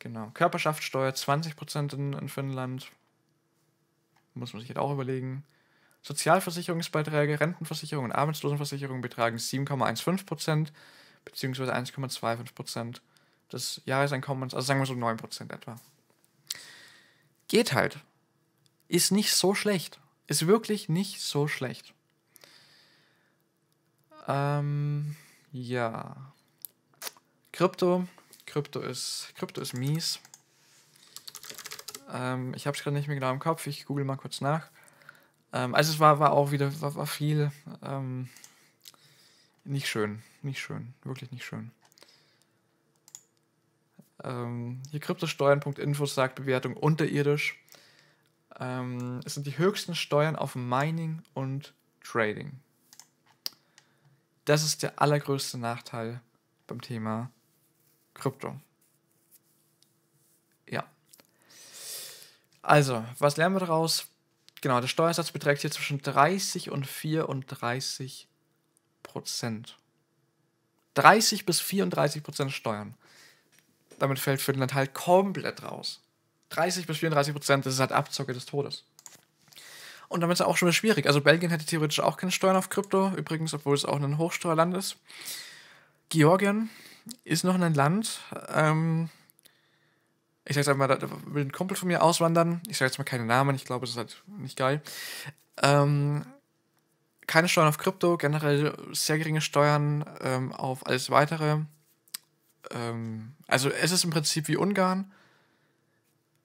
Genau, Körperschaftssteuer 20% in, in Finnland. Muss man sich halt auch überlegen. Sozialversicherungsbeiträge, Rentenversicherung und Arbeitslosenversicherung betragen 7,15% bzw. 1,25% des Jahreseinkommens, also sagen wir so 9% etwa. Geht halt. Ist nicht so schlecht. Ist wirklich nicht so schlecht. Ähm, ja. Krypto. Krypto ist, Krypto ist mies. Ähm, ich habe es gerade nicht mehr genau im Kopf. Ich google mal kurz nach. Ähm, also es war, war auch wieder war, war viel. Ähm, nicht schön. Nicht schön. Wirklich nicht schön. Ähm, hier kryptosteuern.info sagt Bewertung unterirdisch. Ähm, es sind die höchsten Steuern auf Mining und Trading. Das ist der allergrößte Nachteil beim Thema Krypto. Ja. Also, was lernen wir daraus? Genau, der Steuersatz beträgt hier zwischen 30 und 34 Prozent. 30 bis 34 Prozent Steuern. Damit fällt Finnland halt komplett raus. 30 bis 34 Prozent, das ist halt Abzocke des Todes. Und damit ist es auch schon wieder schwierig. Also Belgien hätte theoretisch auch keine Steuern auf Krypto, übrigens, obwohl es auch ein Hochsteuerland ist. Georgien ist noch ein Land, ähm, ich sag's jetzt mal, da will ein Kumpel von mir auswandern. Ich sage jetzt mal keine Namen, ich glaube, das ist halt nicht geil. Ähm, keine Steuern auf Krypto, generell sehr geringe Steuern ähm, auf alles weitere. Ähm, also es ist im Prinzip wie Ungarn,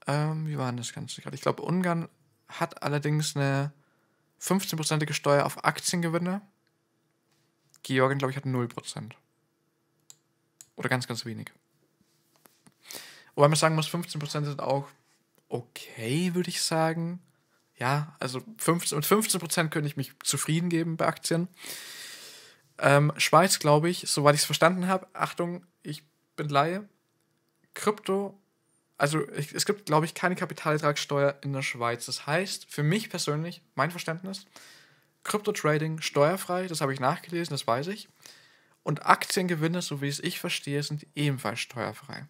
ähm, wie war denn das Ganze gerade? Ich glaube, Ungarn hat allerdings eine 15-prozentige Steuer auf Aktiengewinne. Georgien, glaube ich, hat 0%. Oder ganz, ganz wenig. Wobei man sagen muss, 15% sind auch okay, würde ich sagen. Ja, also 15, mit 15% könnte ich mich zufrieden geben bei Aktien. Ähm, Schweiz, glaube ich, soweit ich es verstanden habe, Achtung, ich bin Laie, Krypto also es gibt, glaube ich, keine Kapitalertragssteuer in der Schweiz. Das heißt, für mich persönlich, mein Verständnis, Krypto-Trading steuerfrei, das habe ich nachgelesen, das weiß ich. Und Aktiengewinne, so wie es ich verstehe, sind ebenfalls steuerfrei.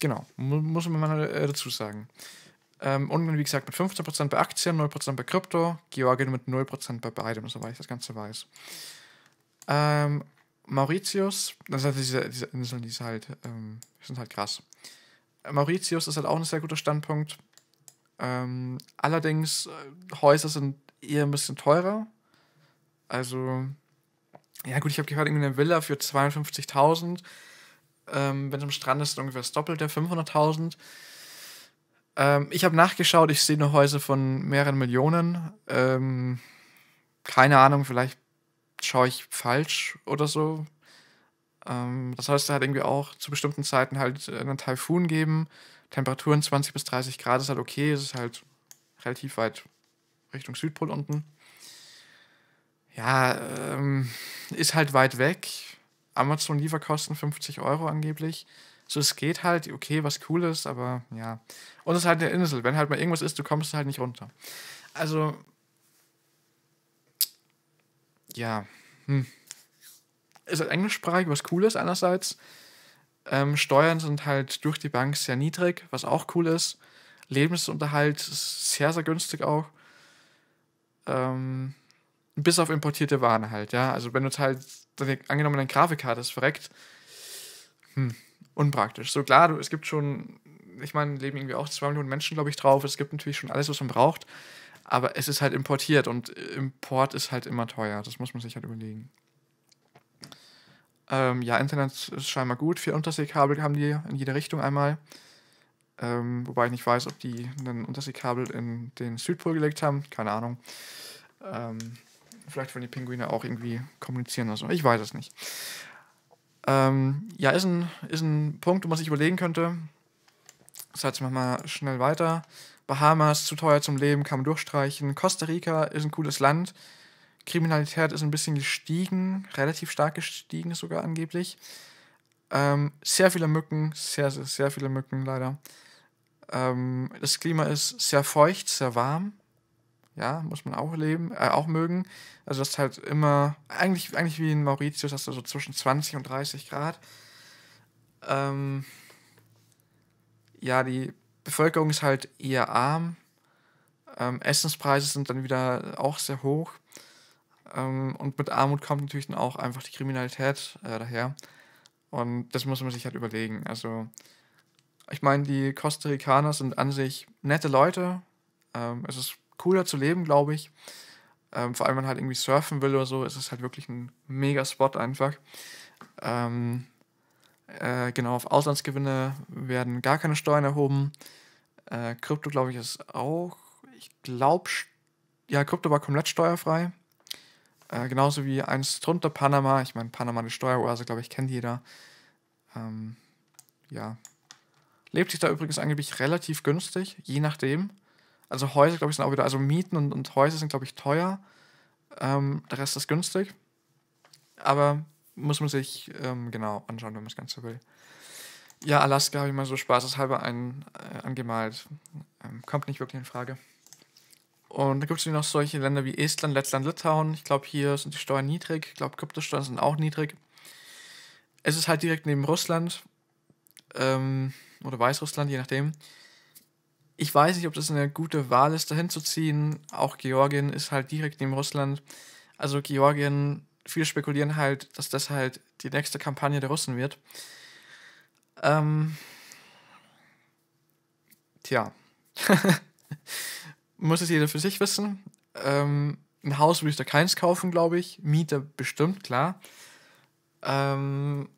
Genau, muss man mal äh, dazu sagen. Ähm, und wie gesagt, mit 15% bei Aktien, 0% bei Krypto, Georgien mit 0% bei beidem, soweit ich das Ganze weiß. Ähm, Mauritius, das, sind, halt diese, diese Inseln, die sind halt, ähm, sind halt krass. Mauritius ist halt auch ein sehr guter Standpunkt. Ähm, allerdings, äh, Häuser sind eher ein bisschen teurer. Also, ja gut, ich habe gehört, irgendwie eine Villa für 52.000. Ähm, wenn es am Strand ist, ungefähr das Doppelte, 500.000. Ähm, ich habe nachgeschaut, ich sehe nur Häuser von mehreren Millionen. Ähm, keine Ahnung, vielleicht schaue ich falsch oder so. Ähm, das soll es halt irgendwie auch zu bestimmten Zeiten halt äh, einen Taifun geben. Temperaturen 20 bis 30 Grad ist halt okay. Es ist halt relativ weit Richtung Südpol unten. Ja, ähm, ist halt weit weg. Amazon-Lieferkosten 50 Euro angeblich. So, es geht halt, okay, was cool ist, aber ja. Und es ist halt eine Insel. Wenn halt mal irgendwas ist, du kommst halt nicht runter. Also, ja. Hm ist halt englischsprachig, was cool ist einerseits. Ähm, Steuern sind halt durch die Bank sehr niedrig, was auch cool ist. Lebensunterhalt ist sehr, sehr günstig auch. Ähm, bis auf importierte Waren halt, ja. Also wenn du halt, deine, angenommen deine Grafikkarte ist verreckt, hm, unpraktisch. So klar, du, es gibt schon, ich meine, leben irgendwie auch zwei Millionen Menschen, glaube ich, drauf. Es gibt natürlich schon alles, was man braucht. Aber es ist halt importiert und Import ist halt immer teuer. Das muss man sich halt überlegen. Ähm, ja, Internet ist scheinbar gut. Vier Unterseekabel haben die in jede Richtung einmal. Ähm, wobei ich nicht weiß, ob die ein Unterseekabel in den Südpol gelegt haben. Keine Ahnung. Ähm, vielleicht wollen die Pinguine auch irgendwie kommunizieren oder so. Ich weiß es nicht. Ähm, ja, ist ein, ist ein Punkt, um was ich überlegen könnte. Das heißt, machen wir mal schnell weiter. Bahamas, zu teuer zum Leben, kann man durchstreichen. Costa Rica ist ein cooles Land. Kriminalität ist ein bisschen gestiegen, relativ stark gestiegen sogar angeblich. Ähm, sehr viele Mücken, sehr, sehr, sehr viele Mücken leider. Ähm, das Klima ist sehr feucht, sehr warm. Ja, muss man auch leben, äh, auch mögen. Also das ist halt immer, eigentlich, eigentlich wie in Mauritius, hast du so zwischen 20 und 30 Grad. Ähm, ja, die Bevölkerung ist halt eher arm. Ähm, Essenspreise sind dann wieder auch sehr hoch. Ähm, und mit Armut kommt natürlich dann auch einfach die Kriminalität äh, daher. Und das muss man sich halt überlegen. Also, ich meine, die Costa Ricaner sind an sich nette Leute. Ähm, es ist cooler zu leben, glaube ich. Ähm, vor allem, wenn man halt irgendwie surfen will oder so, ist es halt wirklich ein mega Spot einfach. Ähm, äh, genau, auf Auslandsgewinne werden gar keine Steuern erhoben. Äh, Krypto, glaube ich, ist auch. Ich glaube, ja, Krypto war komplett steuerfrei. Äh, genauso wie eins drunter Panama. Ich meine, Panama die Steueroase, glaube ich, kennt jeder. Ähm, ja. Lebt sich da übrigens angeblich relativ günstig, je nachdem. Also Häuser, glaube ich, sind auch wieder, also Mieten und, und Häuser sind, glaube ich, teuer. Ähm, der Rest ist günstig. Aber muss man sich ähm, genau anschauen, wenn man das Ganze will. Ja, Alaska habe ich mal so spaßeshalber ein, äh, angemalt. Ähm, kommt nicht wirklich in Frage. Und da gibt es noch solche Länder wie Estland, Lettland, Litauen. Ich glaube, hier sind die Steuern niedrig. Ich glaube, Kryptosteuern sind auch niedrig. Es ist halt direkt neben Russland ähm, oder Weißrussland, je nachdem. Ich weiß nicht, ob das eine gute Wahl ist, dahin zu ziehen. Auch Georgien ist halt direkt neben Russland. Also Georgien, viele spekulieren halt, dass das halt die nächste Kampagne der Russen wird. Ähm, tja. muss es jeder für sich wissen. Ähm, ein Haus würde ich da keins kaufen, glaube ich. Mieter bestimmt, klar. Ähm,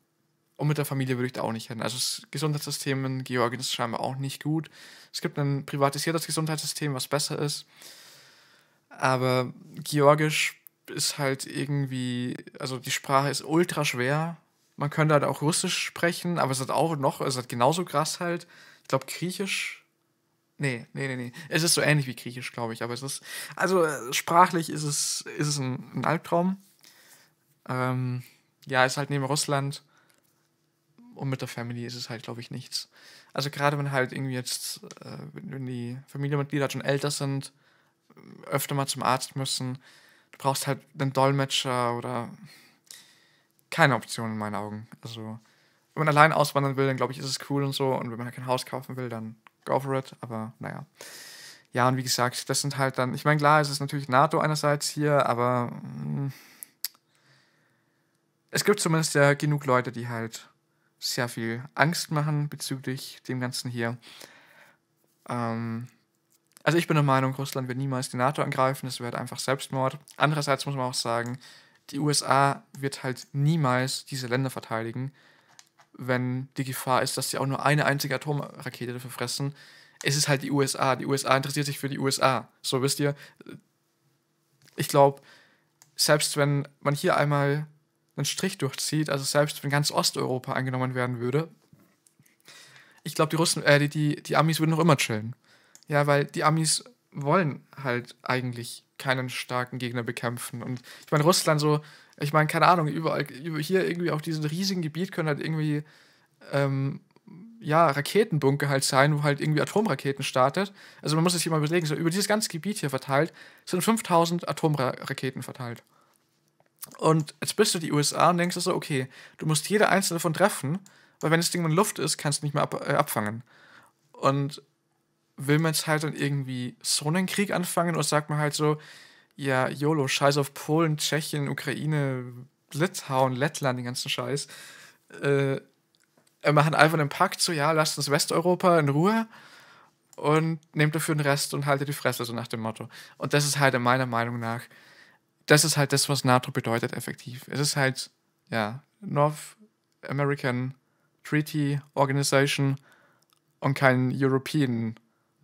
und mit der Familie würde ich da auch nicht hin. Also das Gesundheitssystem in Georgien ist scheinbar auch nicht gut. Es gibt ein privatisiertes Gesundheitssystem, was besser ist. Aber Georgisch ist halt irgendwie, also die Sprache ist ultra schwer. Man könnte halt auch Russisch sprechen, aber es hat auch noch, es hat genauso krass halt. Ich glaube, Griechisch Nee, nee, nee, nee. Es ist so ähnlich wie Griechisch, glaube ich, aber es ist. Also äh, sprachlich ist es, ist es ein, ein Albtraum. Ähm, ja, ist halt neben Russland und mit der Family ist es halt, glaube ich, nichts. Also gerade wenn halt irgendwie jetzt, äh, wenn die Familienmitglieder schon älter sind, öfter mal zum Arzt müssen, du brauchst halt einen Dolmetscher oder keine Option in meinen Augen. Also wenn man allein auswandern will, dann glaube ich, ist es cool und so. Und wenn man halt kein Haus kaufen will, dann go for it, aber naja. Ja, und wie gesagt, das sind halt dann, ich meine, klar, es ist natürlich NATO einerseits hier, aber mh, mm, es gibt zumindest ja genug Leute, die halt sehr viel Angst machen bezüglich dem Ganzen hier. Ähm, also ich bin der Meinung, Russland wird niemals die NATO angreifen, das wäre halt einfach Selbstmord. Andererseits muss man auch sagen, die USA wird halt niemals diese Länder verteidigen wenn die Gefahr ist, dass sie auch nur eine einzige Atomrakete dafür fressen. ist Es halt die USA. Die USA interessiert sich für die USA. So wisst ihr, ich glaube, selbst wenn man hier einmal einen Strich durchzieht, also selbst wenn ganz Osteuropa eingenommen werden würde, ich glaube, die Russen, äh, die, die, die Amis würden noch immer chillen. Ja, weil die Amis wollen halt eigentlich keinen starken Gegner bekämpfen. Und ich meine, Russland so, ich meine, keine Ahnung, überall, hier irgendwie auf diesem riesigen Gebiet können halt irgendwie, ähm, ja, Raketenbunker halt sein, wo halt irgendwie Atomraketen startet. Also man muss sich hier mal überlegen, so über dieses ganze Gebiet hier verteilt sind 5000 Atomraketen verteilt. Und jetzt bist du die USA und denkst so, okay, du musst jede einzelne von treffen, weil wenn das Ding in Luft ist, kannst du nicht mehr ab, äh, abfangen. Und will man jetzt halt dann irgendwie so einen Krieg anfangen oder sagt man halt so, ja, YOLO, Scheiß auf Polen, Tschechien, Ukraine, Litauen, Lettland, den ganzen Scheiß. Äh, machen einfach einen Pakt, so ja, lasst uns Westeuropa in Ruhe und nehmt dafür den Rest und haltet die Fresse, so nach dem Motto. Und das ist halt meiner Meinung nach, das ist halt das, was NATO bedeutet, effektiv. Es ist halt, ja, North American Treaty Organization und kein European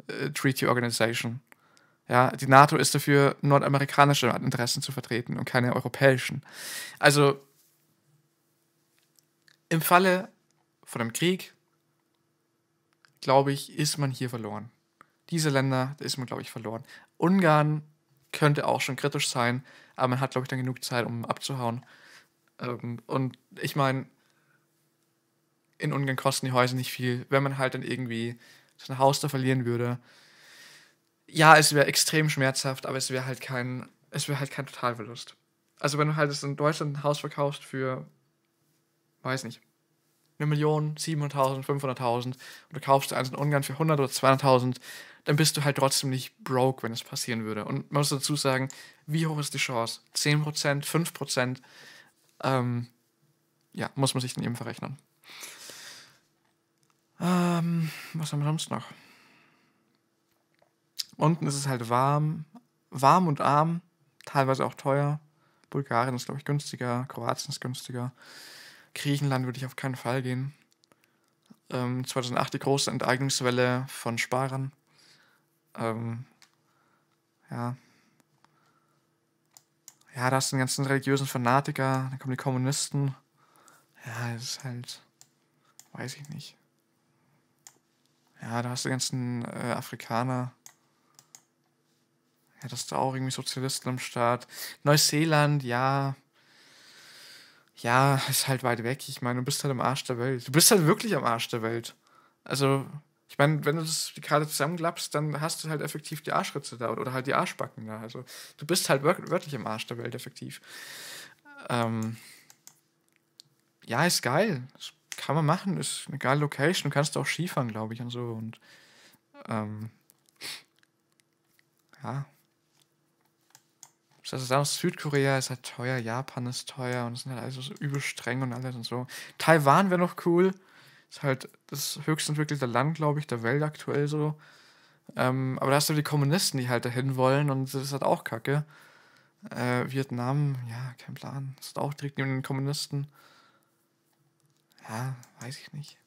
äh, Treaty Organization. Ja, die NATO ist dafür, nordamerikanische Interessen zu vertreten und keine europäischen. Also im Falle von einem Krieg, glaube ich, ist man hier verloren. Diese Länder, da ist man, glaube ich, verloren. Ungarn könnte auch schon kritisch sein, aber man hat, glaube ich, dann genug Zeit, um abzuhauen. Ähm, und ich meine, in Ungarn kosten die Häuser nicht viel. Wenn man halt dann irgendwie sein Haus da verlieren würde, ja, es wäre extrem schmerzhaft, aber es wäre halt kein, es wäre halt kein Totalverlust. Also wenn du halt in Deutschland ein Haus verkaufst für, weiß nicht, eine Million, 700.000, 500.000 und du kaufst eins in Ungarn für 100 oder 200.000, dann bist du halt trotzdem nicht broke, wenn es passieren würde. Und man muss dazu sagen, wie hoch ist die Chance? 10%, 5%? Ähm, ja, muss man sich dann eben verrechnen. Ähm, was haben wir sonst noch? Unten ist es halt warm, warm und arm, teilweise auch teuer. Bulgarien ist, glaube ich, günstiger, Kroatien ist günstiger. Griechenland würde ich auf keinen Fall gehen. Ähm, 2008 die große Enteignungswelle von Sparern. Ähm, ja. Ja, da hast du den ganzen religiösen Fanatiker, dann kommen die Kommunisten. Ja, das ist halt. Weiß ich nicht. Ja, da hast du den ganzen äh, Afrikaner. Ja, das ist auch irgendwie Sozialisten am Start. Neuseeland, ja. Ja, ist halt weit weg. Ich meine, du bist halt am Arsch der Welt. Du bist halt wirklich am Arsch der Welt. Also, ich meine, wenn du das, die Karte zusammenklappst, dann hast du halt effektiv die Arschritze da oder halt die Arschbacken da. Also, du bist halt wirklich am Arsch der Welt, effektiv. Ähm ja, ist geil. Das kann man machen. Ist eine geile Location. Du kannst auch Skifahren, glaube ich, und so. Und ähm ja. Also aus Südkorea ist halt teuer, Japan ist teuer und es sind halt also so übel streng und alles und so. Taiwan wäre noch cool. Ist halt das höchstentwickelte Land, glaube ich, der Welt aktuell so. Ähm, aber da hast du die Kommunisten, die halt dahin wollen und das ist halt auch kacke. Äh, Vietnam, ja, kein Plan. ist auch direkt neben den Kommunisten. Ja, weiß ich nicht.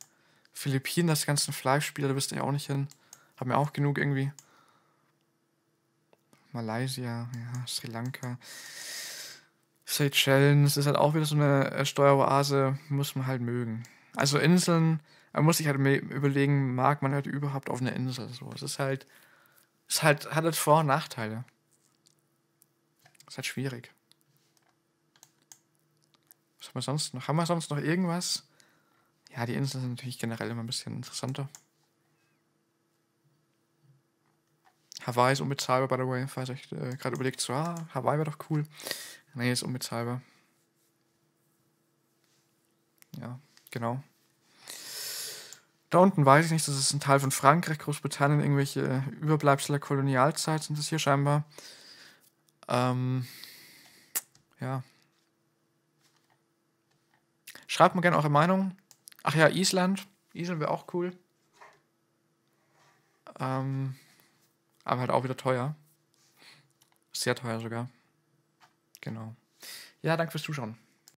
Philippinen, das ganze Fleischspiel, da bist du ja auch nicht hin. Haben ja auch genug irgendwie. Malaysia, ja, Sri Lanka, Seychellen. Es ist halt auch wieder so eine äh, Steueroase, muss man halt mögen. Also Inseln, man muss sich halt überlegen, mag man halt überhaupt auf einer Insel so. Es ist halt, es halt, hat halt Vor- und Nachteile. Es ist halt schwierig. Was haben wir sonst noch? Haben wir sonst noch irgendwas? Ja, die Inseln sind natürlich generell immer ein bisschen interessanter. Hawaii ist unbezahlbar, by the way, falls euch äh, gerade überlegt, so, ah, Hawaii wäre doch cool. Nee, ist unbezahlbar. Ja, genau. Da unten weiß ich nicht, das ist ein Teil von Frankreich, Großbritannien, irgendwelche äh, Überbleibsel der Kolonialzeit sind das hier scheinbar. Ähm, ja. Schreibt mir gerne eure Meinung. Ach ja, Island. Island wäre auch cool. Ähm, aber halt auch wieder teuer. Sehr teuer sogar. Genau. Ja, danke fürs Zuschauen.